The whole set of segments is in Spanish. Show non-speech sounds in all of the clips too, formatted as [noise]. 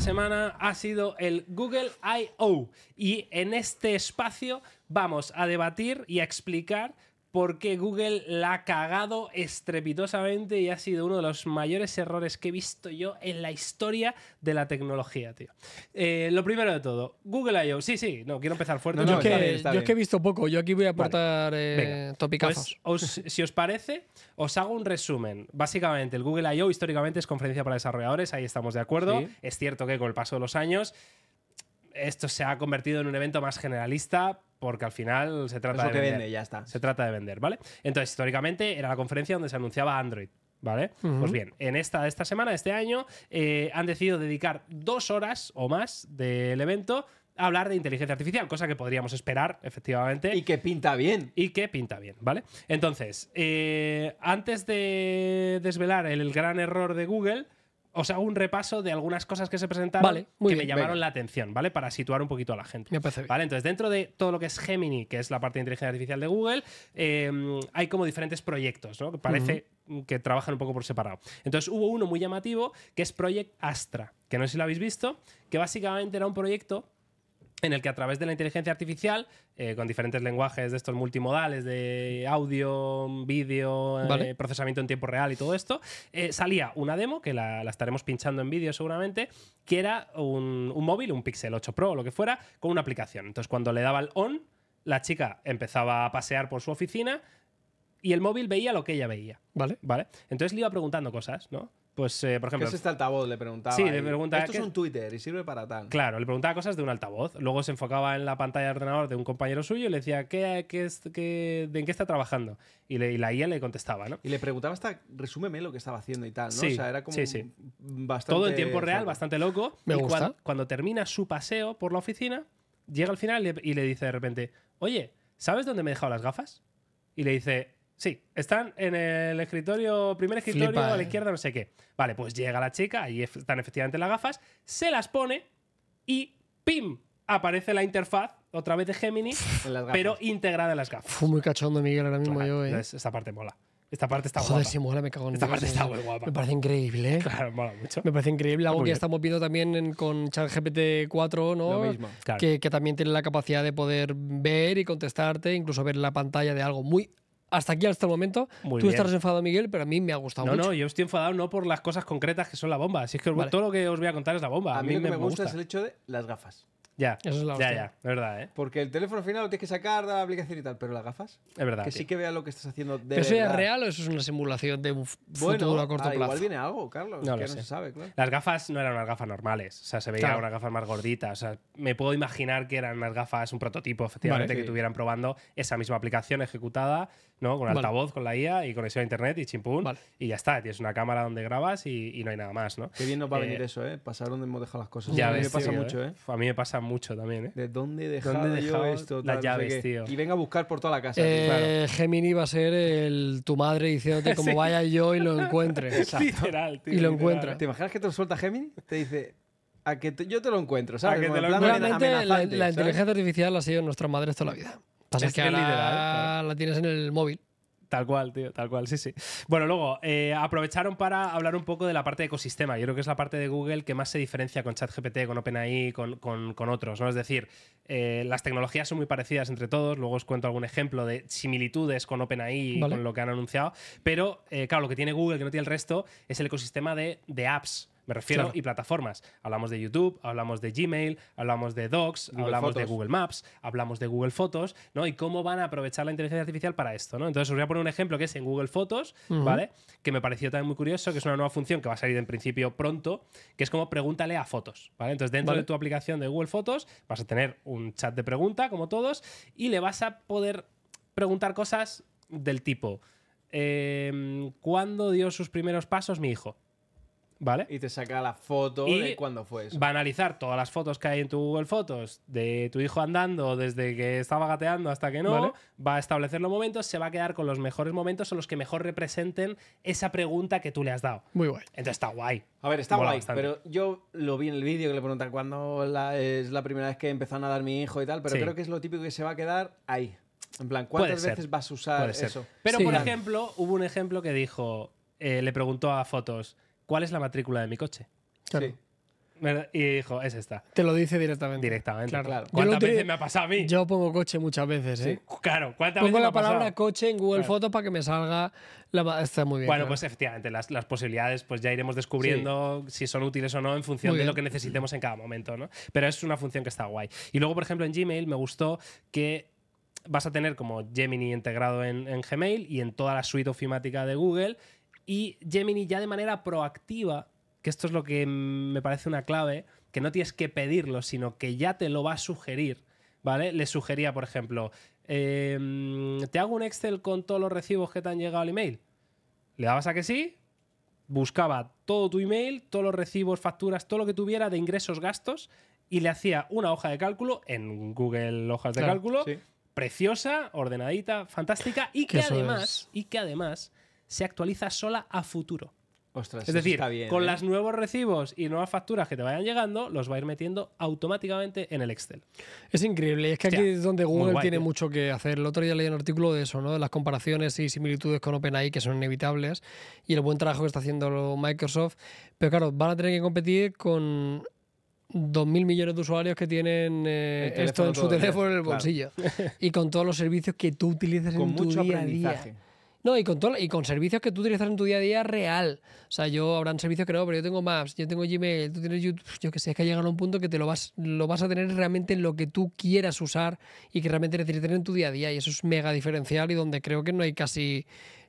semana ha sido el Google I.O. Y en este espacio vamos a debatir y a explicar porque Google la ha cagado estrepitosamente y ha sido uno de los mayores errores que he visto yo en la historia de la tecnología, tío. Eh, lo primero de todo, Google I.O. Sí, sí, no, quiero empezar fuerte. yo, es que, he visto poco, yo aquí voy a aportar eh, vale. Pues si os parece, os hago un resumen. Básicamente, el Google I.O. históricamente es conferencia para desarrolladores, ahí estamos de acuerdo. Es cierto que con el paso de los años esto se ha convertido en un evento más generalista porque al final se trata de vender. ya está. Se trata de vender, ¿vale? Entonces, históricamente era la conferencia donde se anunciaba Android. ¿Vale? Pues bien, en esta, esta semana, este año, eh, han decidido dedicar dos horas o más del evento a hablar de inteligencia artificial, cosa que podríamos esperar, efectivamente. Y que pinta bien. Y que pinta bien, ¿vale? Entonces, eh, antes de desvelar el gran error de Google, os hago un repaso de algunas cosas que se presentaron que me llamaron la atención, ¿vale? Para situar un poquito a la gente. Entonces, dentro de todo lo que es Gemini, que es la parte de inteligencia artificial de Google, eh, hay como diferentes proyectos, ¿no? Que parece que trabajan un poco por separado. Entonces, hubo uno muy llamativo que es Project Astra, que no sé si lo habéis visto, que básicamente era un proyecto en el que a través de la inteligencia artificial, eh, con diferentes lenguajes de estos multimodales, de audio, vídeo, eh, procesamiento en tiempo real y todo esto, eh, salía una demo, que la, estaremos pinchando en vídeo seguramente, que era un, móvil, un Pixel 8 Pro o lo que fuera, con una aplicación. Entonces cuando le daba el on, la chica empezaba a pasear por su oficina y el móvil veía lo que ella veía. Vale. ¿Vale? Entonces le iba preguntando cosas, ¿no? Pues, eh, por ejemplo. ¿Qué es este altavoz? Le preguntaba. Sí, le preguntaba. Esto es un Twitter y sirve para tal. Claro, le preguntaba cosas de un altavoz. Luego se enfocaba en la pantalla de ordenador de un compañero suyo y le decía, ¿qué, qué, qué ¿en qué está trabajando? Y, la IA le contestaba, ¿no? Y le preguntaba hasta, resúmeme lo que estaba haciendo y tal, ¿no? o sea, era como. Sí, Todo en tiempo real, bastante loco. y Cuando, termina su paseo por la oficina, llega al final y le dice de repente, Oye, ¿sabes dónde me he dejado las gafas? Y le dice, Sí, están en el escritorio, primer escritorio a la eh. izquierda, no sé qué. Vale, pues llega la chica, ahí están efectivamente las gafas, se las pone y ¡pim! Aparece la interfaz, otra vez de Gemini, [laughs] pero integrada en las gafas. Fue muy cachondo, Miguel, ahora mismo yo, eh. Esta parte mola. Esta parte está guapa. mola, me cago en Esta parte está eh. muy guapa. Me parece increíble, ¿eh? Claro, mola mucho. Me parece increíble. Algo que ya estamos viendo también con ChatGPT 4, ¿no? Lo Que, que también tiene la capacidad de poder ver y contestarte, incluso ver la pantalla de algo muy hasta aquí, hasta el momento. Tú estás enfadado, Miguel, pero a mí me ha gustado no, mucho. No, no, yo estoy enfadado no por las cosas concretas que son la bomba. Si es que todo lo que os voy a contar es la bomba. A, mí, lo que me, gusta, es el hecho de las gafas. Ya, ya, ya, es verdad, ¿eh? Porque el teléfono final lo tienes que sacar de la aplicación y tal, pero las gafas. Es verdad. Que sí que vea lo que estás haciendo de ¿Eso es real o eso es una simulación de un futuro a corto ah, plazo? Igual viene algo, Carlos, no que no se sabe, Las gafas no eran unas gafas normales, o sea, se veía una unas gafas más gorditas. O sea, me puedo imaginar que eran unas gafas, un prototipo, efectivamente, que estuvieran probando esa misma aplicación ejecutada ¿no? Con altavoz, con la IA y conexión a internet y chimpún. Y ya está, tienes una cámara donde grabas y, no hay nada más, ¿no? Qué bien nos va a venir eh, eso, ¿eh? Pasar donde hemos dejado las cosas. Ya a mí me pasa mucho, ¿eh? A mí me pasa mucho también, ¿eh? ¿De dónde he dejado, esto? Las llaves, tío. Y venga a buscar por toda la casa. Eh, Gemini va a ser tu madre diciéndote como [laughs] vaya yo y lo encuentre. [laughs] literal, Y lo ¿Te imaginas que te lo suelta Gemini? Te dice, a que yo te lo encuentro, ¿sabes? Realmente la, inteligencia artificial ha sido nuestra madre toda la vida es que, la tienes en el móvil. Tal cual, tío, tal cual, sí, sí. Bueno, luego, eh, aprovecharon para hablar un poco de la parte de ecosistema. Yo creo que es la parte de Google que más se diferencia con ChatGPT, con OpenAI, con, con, otros, ¿no? Es decir, eh, las tecnologías son muy parecidas entre todos. Luego os cuento algún ejemplo de similitudes con OpenAI y con lo que han anunciado. Pero, eh, claro, lo que tiene Google, que no tiene el resto, es el ecosistema de, de apps. Me refiero, a y plataformas. Hablamos de YouTube, hablamos de Gmail, hablamos de Docs, hablamos de Google Maps, hablamos de Google Fotos, ¿no? Y cómo van a aprovechar la inteligencia artificial para esto, ¿no? Entonces os voy a poner un ejemplo que es en Google Fotos, ¿vale? Que me pareció también muy curioso, que es una nueva función que va a salir en principio pronto, que es como pregúntale a fotos, ¿vale? Entonces dentro de tu aplicación de Google Fotos vas a tener un chat de pregunta, como todos, y le vas a poder preguntar cosas del tipo, em, ¿cuándo dio sus primeros pasos mi hijo? ¿Vale? Y te saca la foto de cuándo fue Va a analizar todas las fotos que hay en tu Google Fotos de tu hijo andando desde que estaba gateando hasta que no. Va a establecer los momentos, se va a quedar con los mejores momentos o los que mejor representen esa pregunta que tú le has dado. Muy guay. Entonces está guay. A ver, está guay, pero yo lo vi en el vídeo que le preguntan cuándo es la primera vez que empezaron a nadar mi hijo y tal, pero creo que es lo típico que se va a quedar ahí. En plan, ¿cuántas veces vas a usar eso? Pero, por ejemplo, hubo un ejemplo que dijo, eh, le preguntó a Fotos, ¿cuál es la matrícula de mi coche? Claro. Y dijo, es esta. Te lo dice directamente. Directamente. Claro, ¿Cuántas veces me ha pasado a mí? Yo pongo coche muchas veces, ¿eh? claro, ¿cuántas Pongo veces la me palabra coche en Google Fotos para que me salga Está muy bien. Bueno, pues efectivamente, las, posibilidades pues ya iremos descubriendo si son útiles o no en función de lo que necesitemos en cada momento, ¿no? Pero es una función que está guay. Y luego, por ejemplo, en Gmail me gustó que vas a tener como Gemini integrado en, en Gmail y en toda la suite ofimática de Google y Gemini ya de manera proactiva, que esto es lo que me parece una clave, que no tienes que pedirlo, sino que ya te lo va a sugerir. ¿Vale? Le sugería, por ejemplo, em, ¿te hago un Excel con todos los recibos que te han llegado al email? Le dabas a que sí, buscaba todo tu email, todos los recibos, facturas, todo lo que tuviera de ingresos, gastos, y le hacía una hoja de cálculo en Google Hojas de Cálculo, preciosa, ordenadita, fantástica, y que, además, y que además se actualiza sola a futuro. Ostras, es decir, con ¿eh? los nuevos recibos y nuevas facturas que te vayan llegando, los va a ir metiendo automáticamente en el Excel. Es increíble, y es que aquí es donde Google tiene mucho que hacer. El otro día leí un artículo de eso, ¿no? De las comparaciones y similitudes con OpenAI que son inevitables y el buen trabajo que está haciendo Microsoft. Pero claro, van a tener que competir con 2.000 millones de usuarios que tienen eh, esto en su ¿eh? teléfono en el bolsillo. y con todos los servicios que tú utilizas en tu día a día y con, todo, y con servicios que tú utilizas en tu día a día real. O sea, yo habrán servicios que no, pero yo tengo Maps, yo tengo Gmail, tú tienes YouTube, yo que sé, es que ha llegado a un punto que te lo vas, lo vas a tener realmente en lo que tú quieras usar y que realmente necesites tener en tu día a día. Y eso es mega diferencial y donde creo que no hay casi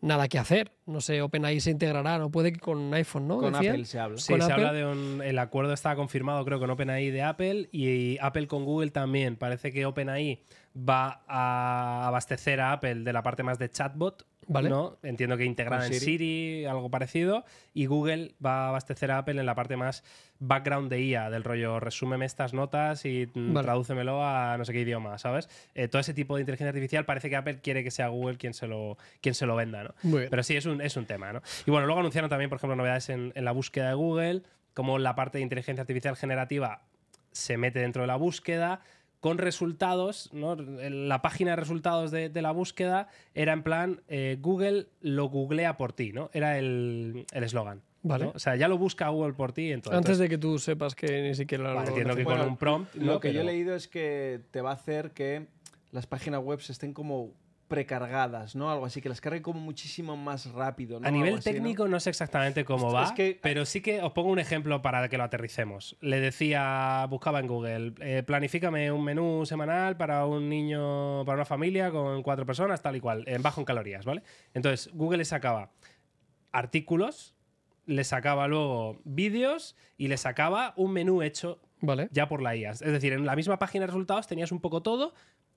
nada que hacer. No sé, OpenAI se integrará, no puede que con iPhone, ¿no? Con Apple se habla. Sí, se habla de un. El acuerdo está confirmado, creo, con OpenAI de Apple y Apple con Google también. Parece que OpenAI va a abastecer a Apple de la parte más de chatbot ¿no? Entiendo que integrada Siri. en Siri, algo parecido. Y Google va a abastecer a Apple en la parte más background de IA, del rollo resúmeme estas notas y mm, tradúcemelo a no sé qué idioma, ¿sabes? Eh, todo ese tipo de inteligencia artificial parece que Apple quiere que sea Google quien se lo, quien se lo venda, ¿no? Pero sí, es un, tema, ¿no? Y bueno, luego anunciaron también, por ejemplo, novedades en, en la búsqueda de Google, como la parte de inteligencia artificial generativa se mete dentro de la búsqueda con resultados, ¿no? la página de resultados de, la búsqueda era en plan eh, Google lo googlea por ti, ¿no? Era el eslogan. Vale. O sea, ya lo busca Google por ti. Entonces, Antes de que tú sepas que ni siquiera lo vale, que con un prompt. Lo que yo he leído es que te va a hacer que las páginas web se estén como precargadas, ¿no? Algo así, que las cargue como muchísimo más rápido. ¿no? A nivel técnico ¿no? sé exactamente cómo va, pero sí que os pongo un ejemplo para que lo aterricemos. Le decía, buscaba en Google, eh, planifícame un menú semanal para un niño, para una familia con cuatro personas, tal y cual, en bajo en calorías, ¿vale? Entonces, Google le sacaba artículos, le sacaba luego vídeos y le sacaba un menú hecho ya por la IAS. Es decir, en la misma página de resultados tenías un poco todo,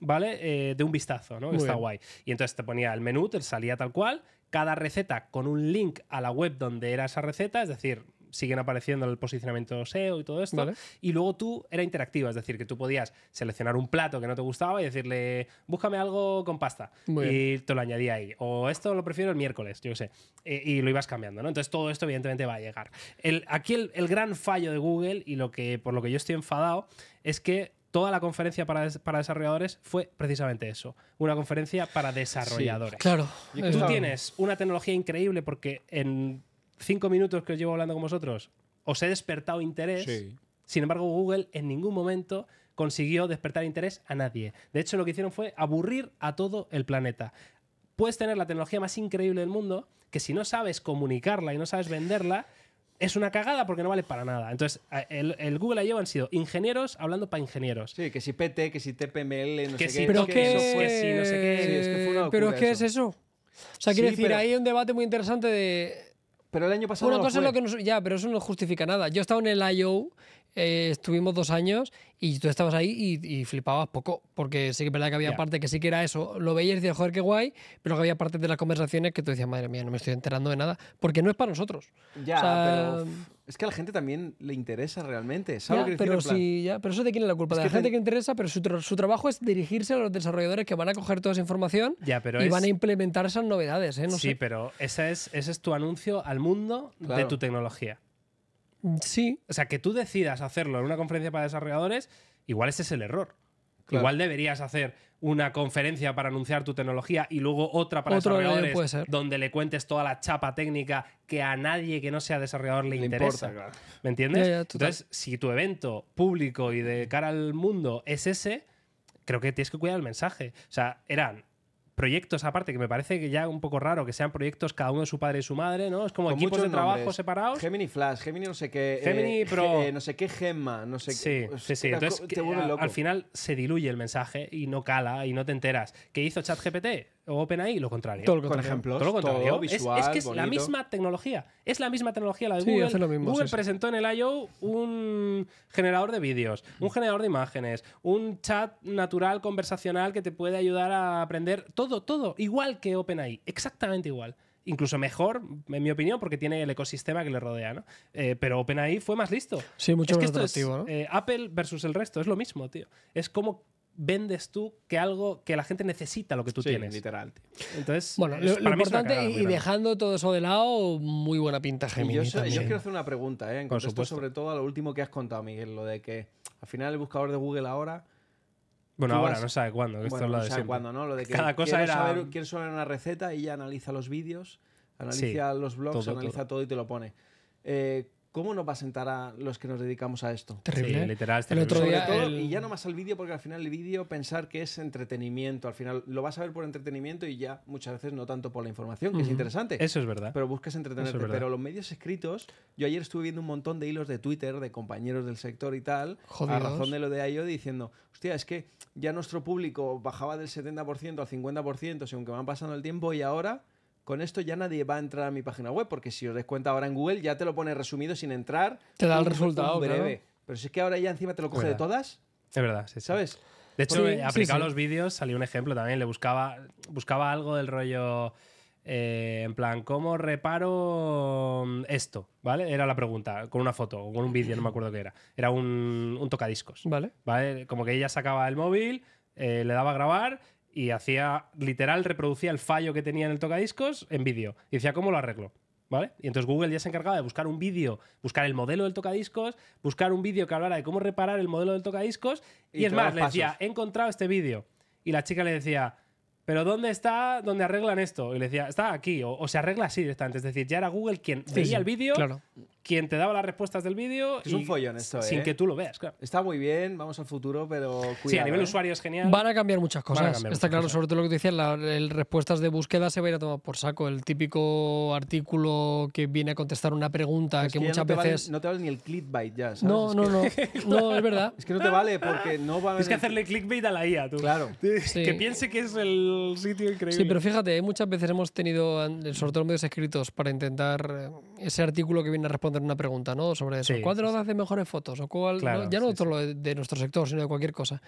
¿vale? Eh, de un vistazo, ¿no? Está guay. Y entonces te ponía el menú, te salía tal cual, cada receta con un link a la web donde era esa receta, es decir, siguen apareciendo el posicionamiento SEO y todo esto. Y luego tú era interactiva, es decir, que tú podías seleccionar un plato que no te gustaba y decirle, búscame algo con pasta. y te lo añadía ahí. O esto lo prefiero el miércoles, yo qué sé. E, y, lo ibas cambiando, ¿no? Entonces todo esto evidentemente va a llegar. El, aquí el, gran fallo de Google y lo que, por lo que yo estoy enfadado es que toda la conferencia para, desarrolladores fue precisamente eso, una conferencia para desarrolladores. claro. Tú tienes una tecnología increíble porque en cinco minutos que os llevo hablando con vosotros os he despertado interés. Sin embargo, Google en ningún momento consiguió despertar interés a nadie. De hecho, lo que hicieron fue aburrir a todo el planeta. Puedes tener la tecnología más increíble del mundo, que si no sabes comunicarla y no sabes venderla, es una cagada porque no vale para nada. Entonces, el, el Google I.O. han sido ingenieros hablando para ingenieros. Sí, que si PT, que si TPML, no sé qué. Pero qué. es que es eso? O sea, quiero decir, hay un debate muy interesante de... Pero el año pasado. Una cosa es lo que nos, Ya, pero eso no justifica nada. Yo he estado en el I.O. Eh, estuvimos dos años y tú estabas ahí y, flipabas poco, porque sí que es verdad que había parte que sí que era eso, lo veías y decías, joder, qué guay, pero que había parte de las conversaciones que tú decías, madre mía, no me estoy enterando de nada, porque no es para nosotros. Ya, pero mm, es que a la gente también le interesa realmente, ¿sabes? pero, sí pero eso de quién es la culpa, de la gente, que interesa, pero su, trabajo es dirigirse a los desarrolladores que van a coger toda esa información y van a implementar esas novedades, ¿eh? sí, pero ese es, es tu anuncio al mundo de tu tecnología. Mm, sí, o sea, que tú decidas hacerlo en una conferencia para desarrolladores, igual ese es el error. Igual deberías hacer una conferencia para anunciar tu tecnología y luego otra para desarrolladores donde le cuentes toda la chapa técnica que a nadie que no sea desarrollador le, interesa. ¿Me entiendes? Entonces, si tu evento público y de cara al mundo es ese, creo que tienes que cuidar el mensaje. O sea, eran proyectos aparte, que me parece que ya un poco raro que sean proyectos cada uno de su padre y su madre, ¿no? Es como equipos de trabajo separados. Gemini Flash, Gemini no sé qué. Eh, Gemini Pro. Eh, no sé qué Gemma, no sé qué. Sí, sí, Entonces, al final se diluye el mensaje y no cala y no te enteras. ¿Qué hizo ChatGPT? OpenAI lo contrario. Todo lo contrario. Todo lo contrario. es, que es la misma tecnología. Es la misma tecnología la de Google. Google presentó en el I.O. un generador de vídeos, un generador de imágenes, un chat natural conversacional que te puede ayudar a aprender todo, todo, igual que OpenAI. Exactamente igual incluso mejor, en mi opinión, porque tiene el ecosistema que le rodea, ¿no? Eh, pero OpenAI fue más listo. Sí, mucho más que eh, Apple versus el resto, es lo mismo, tío. Es como vendes tú que algo que la gente necesita lo que tú tienes. Literal. Entonces, bueno, lo, importante y, dejando todo eso de lado, muy buena pinta Gemini. Yo, quiero hacer una pregunta, ¿eh? en sobre todo a lo último que has contado, Miguel, lo de que al final el buscador de Google ahora bueno, ahora no sabe cuándo. Esto es no sabe cuándo, ¿no? Lo de que Cada cosa era... saber, quién una receta y ya analiza los vídeos, analiza los blogs, analiza todo. y te lo pone. Eh, ¿Cómo nos va a sentar a los que nos dedicamos a esto? Terrible. ¿eh? literal, El otro Y ya no más al vídeo, porque al final el vídeo pensar que es entretenimiento. Al final lo vas a ver por entretenimiento y ya muchas veces no tanto por la información, que es interesante. Eso es verdad. Pero buscas entretenerte. pero los medios escritos, yo ayer estuve viendo un montón de hilos de Twitter de compañeros del sector y tal, a razón de lo de IO, diciendo, hostia, es que ya nuestro público bajaba del 70% al 50% según que van pasando el tiempo y ahora con esto ya nadie va a entrar a mi página web, porque si os des cuenta ahora en Google ya te lo pone resumido sin entrar. Te da el resultado, breve. Pero si es que ahora ya encima te lo coge de todas. Es verdad, ¿Sabes? De hecho, he aplicado los vídeos, salió un ejemplo también, le buscaba, buscaba algo del rollo... Eh, en plan, ¿cómo reparo esto? ¿Vale? Era la pregunta, con una foto o con un vídeo, no me acuerdo qué era. Era un, tocadiscos. Vale. ¿Vale? Como que ella sacaba el móvil, eh, le daba a grabar y hacía, literal, reproducía el fallo que tenía en el tocadiscos en vídeo. Y decía, ¿cómo lo arreglo? ¿Vale? Y entonces Google ya se encargaba de buscar un vídeo, buscar el modelo del tocadiscos, buscar un vídeo que hablara de cómo reparar el modelo del tocadiscos. Y, es más, le decía, he encontrado este vídeo. Y la chica le decía, ¿pero dónde está donde arreglan esto? Y le decía, está aquí, o, se arregla así directamente. Es decir, ya era Google quien seguía veía el vídeo, claro quien te daba las respuestas del vídeo. Es un follón esto, ¿eh? Sin que tú lo veas, claro. Está muy bien, vamos al futuro, pero cuidado. Sí, a nivel ¿eh? usuario es genial. Van a cambiar muchas cosas. Está claro, sobre todo lo que te decías, las respuestas de búsqueda se va a ir a tomar por saco. El típico artículo que viene a contestar una pregunta que, muchas veces. no te vale ni el clickbait ya, ¿sabes? No, no, no. [laughs] no, es verdad. Es que no te vale porque no va a. Es que hacerle clickbait a la IA, tú. Claro. Que piense que es el sitio increíble. Sí, pero fíjate, muchas veces hemos tenido, sobre todo medios escritos, para intentar eh, ese artículo que viene a responder una pregunta, ¿no? Sobre eso. ¿Cuál de los hace mejores fotos? O cuál, Ya no solo de, nuestro sector, sino de cualquier cosa.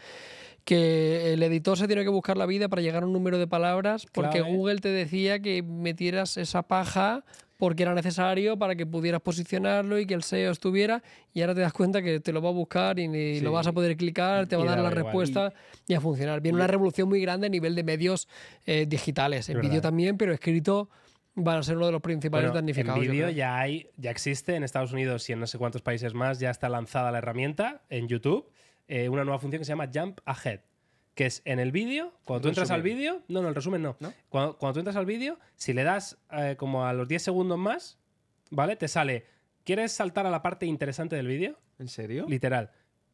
Que el editor se tiene que buscar la vida para llegar a un número de palabras porque ¿eh? Google te decía que metieras esa paja porque era necesario para que pudieras posicionarlo y que el SEO estuviera y ahora te das cuenta que te lo va a buscar y lo vas a poder clicar, te va a dar la respuesta y, a funcionar. Viene una revolución muy grande a nivel de medios eh, digitales, en vídeo también, pero escrito van a ser uno de los principales damnificados. vídeo ya hay, ya existe en Estados Unidos y en no sé cuántos países más, ya está lanzada la herramienta en YouTube, eh, una nueva función que se llama Jump Ahead, que es en el vídeo, cuando tú entras al vídeo, no, no, el resumen no, Cuando, tú entras al vídeo, si le das eh, como a los 10 segundos más, ¿vale? Te sale, ¿quieres saltar a la parte interesante del vídeo? ¿En serio? Literal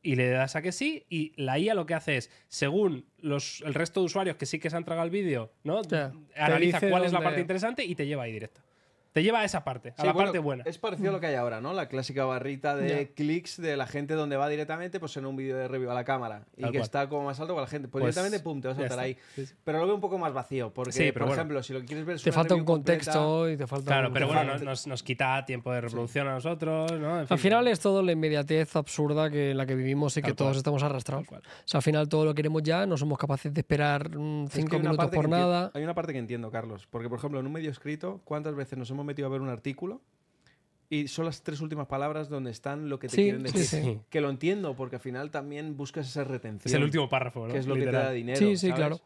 y le das a que sí, y la IA lo que hace es, según los, el resto de usuarios que sí que se han tragado el vídeo, ¿no? Analiza cuál es la parte interesante y te lleva ahí directo. Te lleva a esa parte, a la parte buena. Es parecido a lo que hay ahora, ¿no? La clásica barrita de clics de la gente donde va directamente pues, en un vídeo de review a la cámara y que está como más alto que la gente. Pues, pues, directamente, pum, te vas a estar ahí. Pero lo veo un poco más vacío, porque, por ejemplo, si lo quieres ver Te falta un contexto y te falta. Claro, pero bueno, nos, nos, quita tiempo de reproducción a nosotros, ¿no? al final es todo la inmediatez absurda que en la que vivimos y que todos estamos arrastrados. O sea, al final todo lo queremos ya, no somos capaces de esperar mm, cinco minutos por nada. Hay una parte que entiendo, Carlos, porque por ejemplo, en un medio escrito, ¿cuántas veces nos hemos metido a ver un artículo y son las tres últimas palabras donde están lo que te quieren decir. Que lo entiendo, porque al final también buscas esa retención. Es el último párrafo, ¿no? Que es lo que te da dinero. Sí, sí, claro.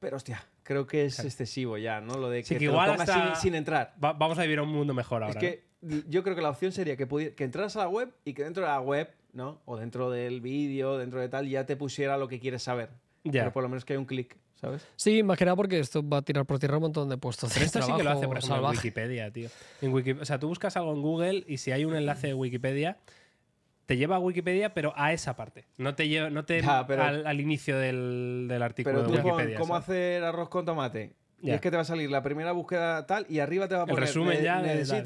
Pero hostia, creo que es excesivo ya, ¿no? Lo de que, lo sin, entrar. vamos a vivir un mundo mejor ahora. Es que yo creo que la opción sería que, que entraras a la web y que dentro de la web, ¿no? O dentro del vídeo, dentro de tal, ya te pusiera lo que quieres saber. Pero por lo menos que hay un clic, ¿sabes? Sí, más que nada porque esto va a tirar por tierra un montón de puestos. esto sí que lo hace, por Wikipedia, tío. o sea, tú buscas algo en Google y si hay un enlace de Wikipedia, te lleva a Wikipedia, pero a esa parte. No te lleva no te, al, inicio del, artículo de Wikipedia. ¿Cómo hacer arroz con tomate? Y es que te va a salir la primera búsqueda tal y arriba te va a poner. El resumen ya.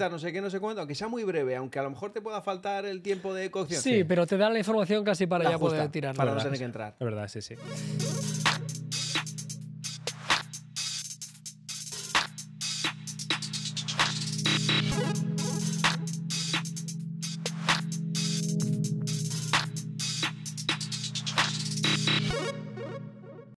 no sé qué, no sé cuánto, aunque sea muy breve, aunque a lo mejor te pueda faltar el tiempo de cocción. Sí, pero te da la información casi para ya poder tirar. Para no tener que entrar. La verdad, sí, sí.